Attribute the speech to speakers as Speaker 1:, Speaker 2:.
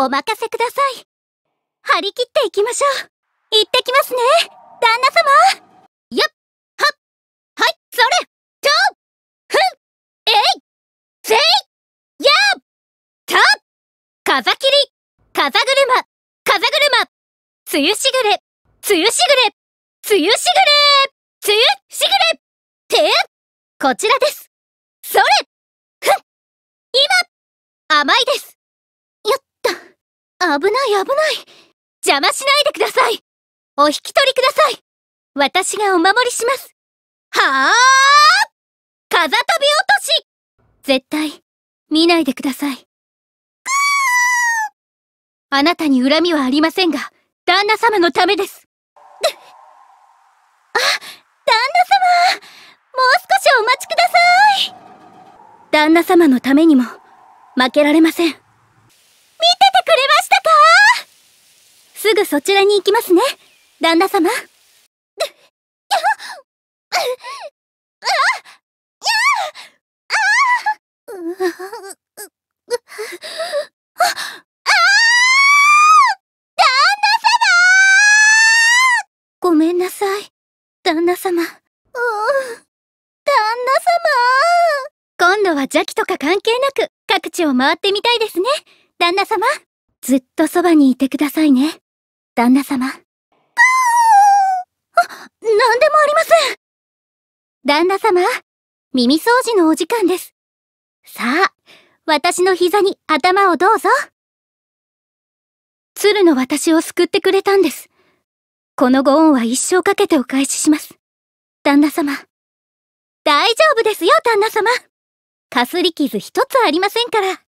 Speaker 1: お任せください。張り切っていきましょう。行ってきますね、旦那様よっはっはい、それとふんえいぜいやっと風切り風車風車つゆしぐれつゆしぐれつゆしぐれつゆしぐれてこちらですそれふん今甘いです危ない危ない邪魔しないでくださいお引き取りください私がお守りしますはあ風飛び落
Speaker 2: とし絶対、見ないでください。あなたに恨みはありませんが、旦那様のためです。あ、旦那様もう少しお待ちください旦那様のためにも、負けられません。そちらに行きますね、旦那様。ごめんなさい、旦那様。うん、旦那様今度は邪気とか関係なく各地を回ってみたいですね、旦那様。ずっとそばにいてくださいね。旦那様。あ、なんでもありません旦那様、耳掃除のお時間です。さあ、私の膝に頭をどうぞ。鶴の私を救ってくれたんです。このご恩は一生
Speaker 1: かけてお返しします。旦那様。大丈夫ですよ、旦那様。かすり傷一つありませんから。